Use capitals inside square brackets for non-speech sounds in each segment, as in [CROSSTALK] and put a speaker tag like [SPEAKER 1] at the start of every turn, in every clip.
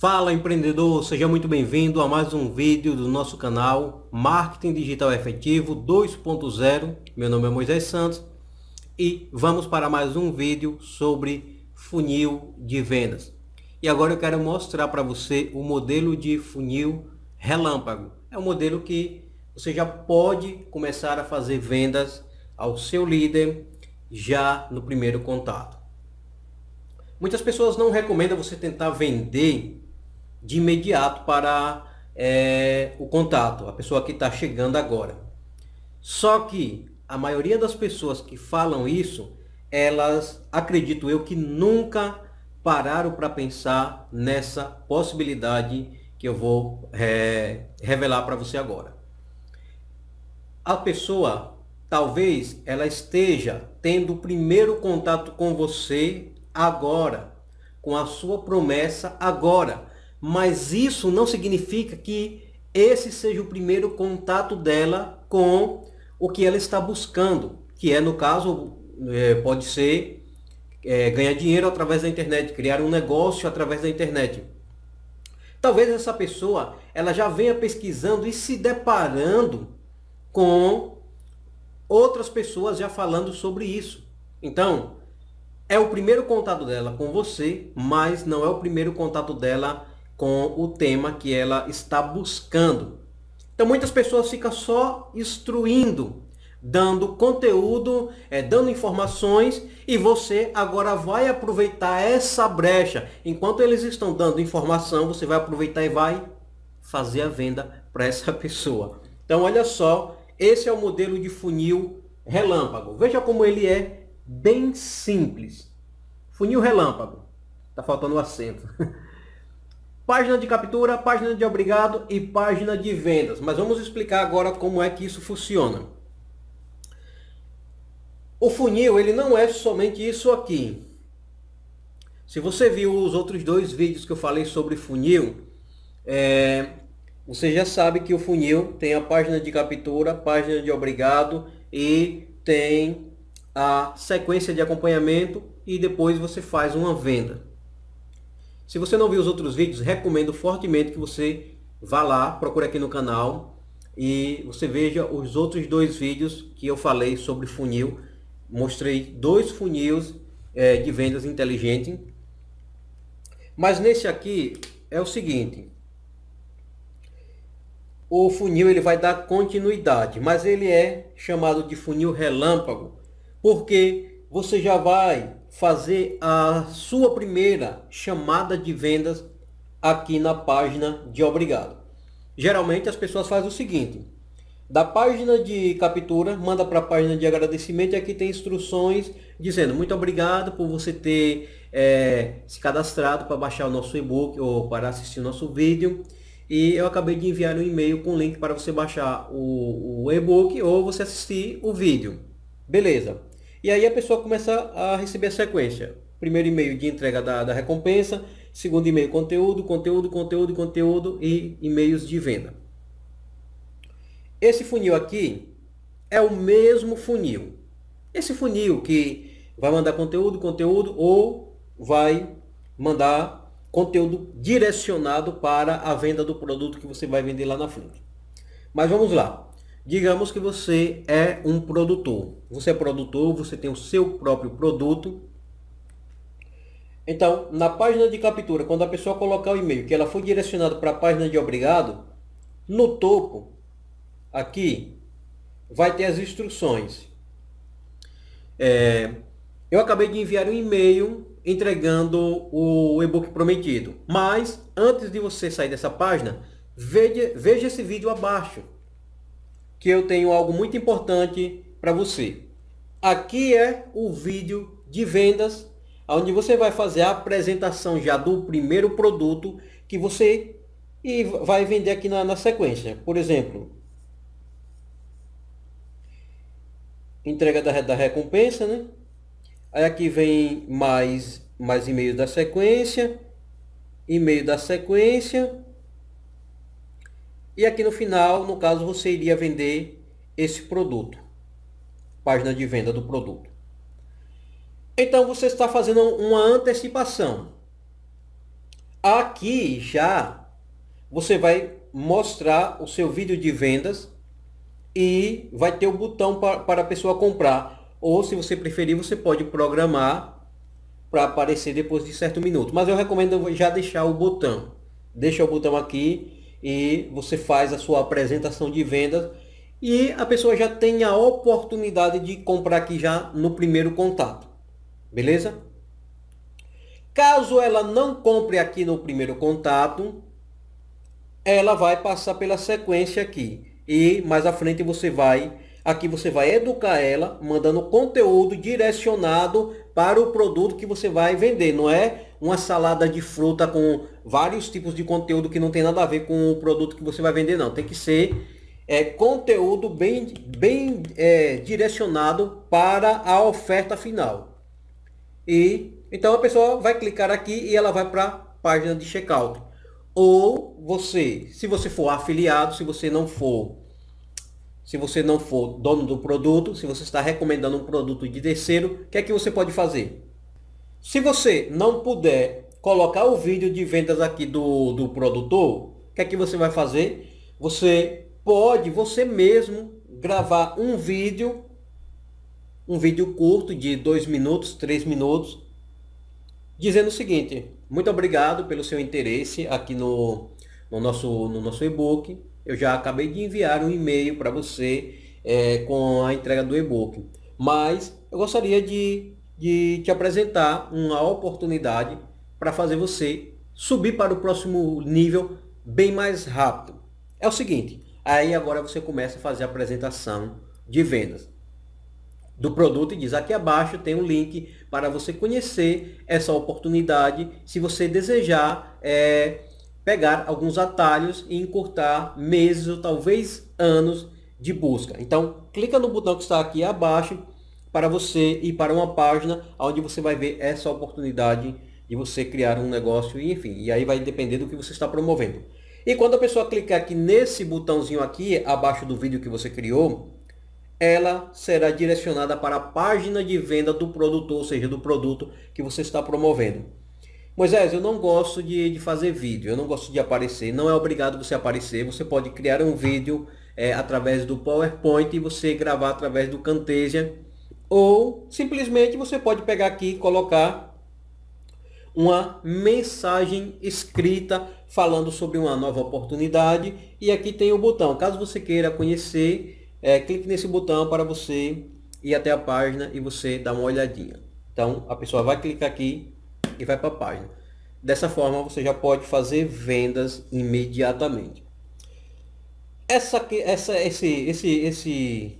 [SPEAKER 1] Fala empreendedor, seja muito bem-vindo a mais um vídeo do nosso canal Marketing Digital Efetivo 2.0. Meu nome é Moisés Santos e vamos para mais um vídeo sobre funil de vendas. E agora eu quero mostrar para você o modelo de funil relâmpago. É um modelo que você já pode começar a fazer vendas ao seu líder já no primeiro contato. Muitas pessoas não recomendam você tentar vender de imediato para é, o contato, a pessoa que está chegando agora. Só que a maioria das pessoas que falam isso, elas, acredito eu, que nunca pararam para pensar nessa possibilidade que eu vou é, revelar para você agora. A pessoa, talvez, ela esteja tendo o primeiro contato com você agora, com a sua promessa agora mas isso não significa que esse seja o primeiro contato dela com o que ela está buscando, que é, no caso, é, pode ser é, ganhar dinheiro através da internet, criar um negócio através da internet. Talvez essa pessoa ela já venha pesquisando e se deparando com outras pessoas já falando sobre isso. Então, é o primeiro contato dela com você, mas não é o primeiro contato dela com o tema que ela está buscando. Então muitas pessoas ficam só instruindo, dando conteúdo, é, dando informações e você agora vai aproveitar essa brecha. Enquanto eles estão dando informação, você vai aproveitar e vai fazer a venda para essa [LAUGHS] pessoa. Então olha só, esse é o modelo de funil relâmpago. Veja como ele é bem simples. Funil relâmpago. Tá faltando o um acento. [LAUGHS] página de captura, página de obrigado e página de vendas. Mas vamos explicar agora como é que isso funciona. O funil, ele não é somente isso aqui. Se você viu os outros dois vídeos que eu falei sobre funil, é, você já sabe que o funil tem a página de captura, página de obrigado e tem a sequência de acompanhamento e depois você faz uma venda. Se você não viu os outros vídeos, recomendo fortemente que você vá lá, procure aqui no canal e você veja os outros dois vídeos que eu falei sobre funil. Mostrei dois funis é, de vendas inteligente. Mas nesse aqui é o seguinte. O funil ele vai dar continuidade, mas ele é chamado de funil relâmpago, porque você já vai fazer a sua primeira chamada de vendas aqui na página de obrigado. Geralmente as pessoas fazem o seguinte: da página de captura, manda para a página de agradecimento e aqui tem instruções dizendo muito obrigado por você ter é, se cadastrado para baixar o nosso e-book ou para assistir o nosso vídeo. E eu acabei de enviar um e-mail com link para você baixar o, o e-book ou você assistir o vídeo. Beleza. E aí a pessoa começa a receber a sequência. Primeiro e-mail de entrega da, da recompensa, segundo e-mail conteúdo, conteúdo, conteúdo, conteúdo e e-mails de venda. Esse funil aqui é o mesmo funil. Esse funil que vai mandar conteúdo, conteúdo ou vai mandar conteúdo direcionado para a venda do produto que você vai vender lá na frente. Mas vamos lá. Digamos que você é um produtor. Você é produtor, você tem o seu próprio produto. Então, na página de captura, quando a pessoa colocar o e-mail que ela foi direcionada para a página de obrigado, no topo, aqui, vai ter as instruções. É, eu acabei de enviar um e-mail entregando o e-book prometido. Mas, antes de você sair dessa página, veja, veja esse vídeo abaixo que eu tenho algo muito importante para você. Aqui é o vídeo de vendas, onde você vai fazer a apresentação já do primeiro produto que você e vai vender aqui na, sequência. Por exemplo, entrega da, da recompensa, né? Aí aqui vem mais, mais e-mail da sequência, e-mail da sequência, e aqui no final, no caso, você iria vender esse produto. Página de venda do produto. Então, você está fazendo uma antecipação. Aqui já você vai mostrar o seu vídeo de vendas e vai ter o botão para, a pessoa comprar. Ou se você preferir, você pode programar para aparecer depois de certo minuto. Mas eu recomendo já deixar o botão. Deixa o botão aqui e você faz a sua apresentação de vendas e a pessoa já tem a oportunidade de comprar aqui já no primeiro contato. Beleza? Caso ela não compre aqui no primeiro contato, ela vai passar pela sequência aqui. E mais à frente você vai, aqui você vai educar ela, mandando conteúdo direcionado para o produto que você vai vender, não é? uma salada de fruta com vários tipos de conteúdo que não tem nada a ver com o produto que você vai vender, não. Tem que ser é, conteúdo bem, bem é, direcionado para a oferta final. E então a pessoa vai clicar aqui e ela vai para a página de checkout. Ou você, se você for afiliado, se você não for se você não for dono do produto, se você está recomendando um produto de terceiro, o que é que você pode fazer? Se você não puder colocar o vídeo de vendas aqui do, do produtor, o que é que você vai fazer? Você pode, você mesmo, gravar um vídeo, um vídeo curto de 2 minutos, 3 minutos, dizendo o seguinte, muito obrigado pelo seu interesse aqui no, no nosso, no nosso e-book. Eu já acabei de enviar um e-mail para você é, com a entrega do e-book. Mas eu gostaria de de te apresentar uma oportunidade para fazer você subir para o próximo nível bem mais rápido. É o seguinte, aí agora você começa a fazer a apresentação de vendas do produto e diz aqui abaixo tem um link para você conhecer essa oportunidade se você desejar é, pegar alguns atalhos e encurtar meses ou talvez anos de busca. Então clica no botão que está aqui abaixo para você ir para uma página onde você vai ver essa oportunidade de você criar um negócio e enfim, e aí vai depender do que você está promovendo. E quando a pessoa clicar aqui nesse botãozinho aqui, abaixo do vídeo que você criou, ela será direcionada para a página de venda do produtor, ou seja, do produto que você está promovendo. Moisés, eu não gosto de, de fazer vídeo, eu não gosto de aparecer, não é obrigado você aparecer, você pode criar um vídeo é, através do PowerPoint e você gravar através do Camtasia ou simplesmente você pode pegar aqui e colocar uma mensagem escrita falando sobre uma nova oportunidade. E aqui tem o botão. Caso você queira conhecer, é, clique nesse botão para você ir até a página e você dar uma olhadinha. Então a pessoa vai clicar aqui e vai para a página. Dessa forma você já pode fazer vendas imediatamente. Essa, essa, esse, esse, esse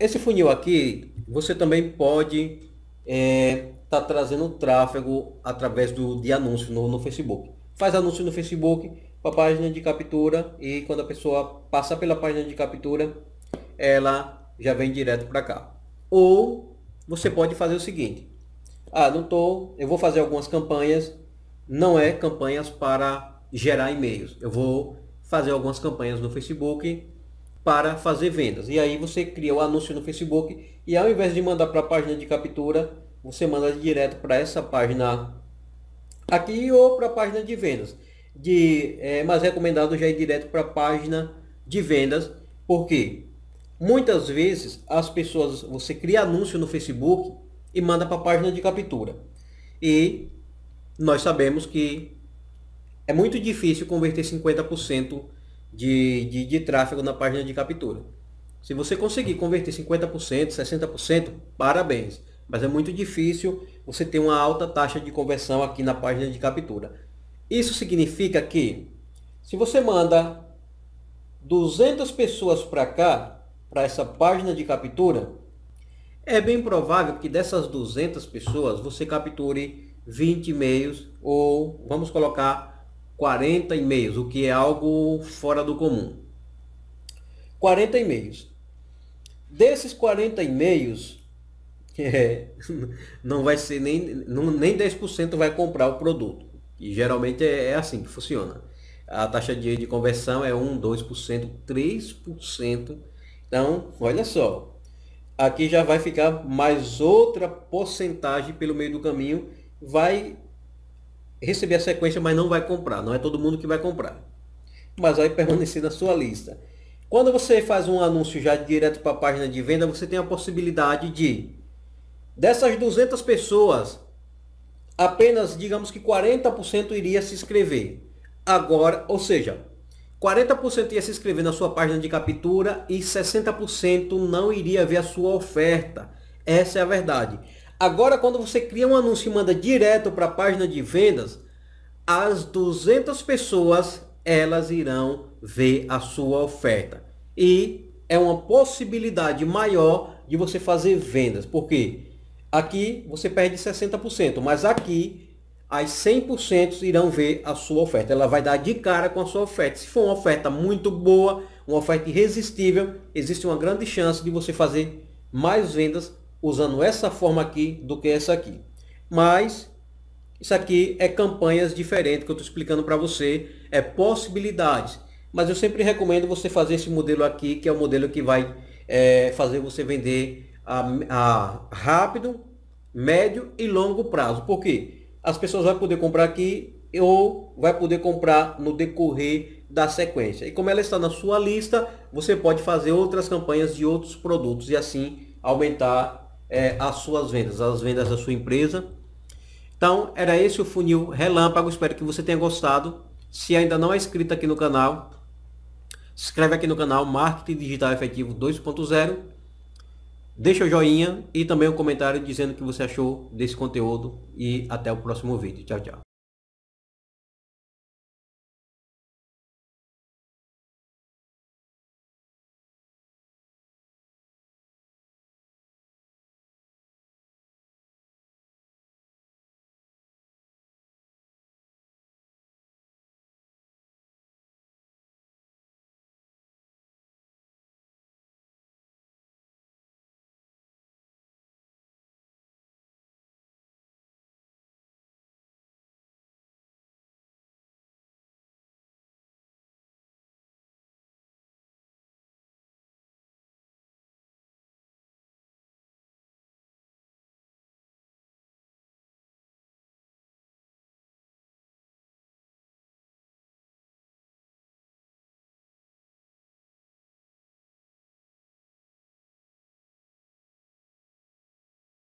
[SPEAKER 1] esse funil aqui, você também pode estar é, tá trazendo tráfego através do, de anúncio no, no Facebook. Faz anúncio no Facebook para a página de captura e quando a pessoa passar pela página de captura, ela já vem direto para cá. Ou você pode fazer o seguinte. Ah, não tô eu vou fazer algumas campanhas, não é campanhas para gerar e-mails. Eu vou fazer algumas campanhas no Facebook para fazer vendas. E aí você cria o anúncio no Facebook e ao invés de mandar para a página de captura, você manda direto para essa página aqui ou para a página de vendas. De, é, mas recomendado já ir direto para a página de vendas, porque muitas vezes as pessoas, você cria anúncio no Facebook e manda para a página de captura. E nós sabemos que é muito difícil converter 50% de, de, de tráfego na página de captura. Se você conseguir converter 50%, 60%, parabéns. Mas é muito difícil você ter uma alta taxa de conversão aqui na página de captura. Isso significa que se você manda 200 pessoas para cá, para essa página de captura, é bem provável que dessas 200 pessoas você capture 20 e-mails ou vamos colocar 40 e meios, o que é algo fora do comum. 40 e meios. Desses 40 e meios, é, não vai ser nem, não, nem 10% vai comprar o produto. E geralmente é, é assim que funciona. A taxa de, de conversão é 1, 2%, 3%. Então, olha só. Aqui já vai ficar mais outra porcentagem pelo meio do caminho. Vai receber a sequência, mas não vai comprar. Não é todo mundo que vai comprar. Mas vai permanecer na sua lista. Quando você faz um anúncio já direto para a página de venda, você tem a possibilidade de, dessas 200 pessoas, apenas, digamos que 40% iria se inscrever. Agora, ou seja, 40% ia se inscrever na sua página de captura e 60% não iria ver a sua oferta. Essa é a verdade. Agora, quando você cria um anúncio e manda direto para a página de vendas, as 200 pessoas elas irão ver a sua oferta. E é uma possibilidade maior de você fazer vendas, porque aqui você perde 60%, mas aqui as 100% irão ver a sua oferta. Ela vai dar de cara com a sua oferta. Se for uma oferta muito boa, uma oferta irresistível, existe uma grande chance de você fazer mais vendas usando essa forma aqui do que essa aqui. Mas isso aqui é campanhas diferentes que eu estou explicando para você, é possibilidades. Mas eu sempre recomendo você fazer esse modelo aqui, que é o modelo que vai é, fazer você vender a, a rápido, médio e longo prazo. Por quê? As pessoas vão poder comprar aqui ou vai poder comprar no decorrer da sequência. E como ela está na sua lista, você pode fazer outras campanhas de outros produtos e assim aumentar é, as suas vendas, as vendas da sua empresa. Então, era esse o funil relâmpago. Espero que você tenha gostado. Se ainda não é inscrito aqui no canal, se inscreve aqui no canal Marketing Digital Efetivo 2.0. Deixa o joinha e também um comentário dizendo o que você achou desse conteúdo e até o próximo vídeo. Tchau, tchau.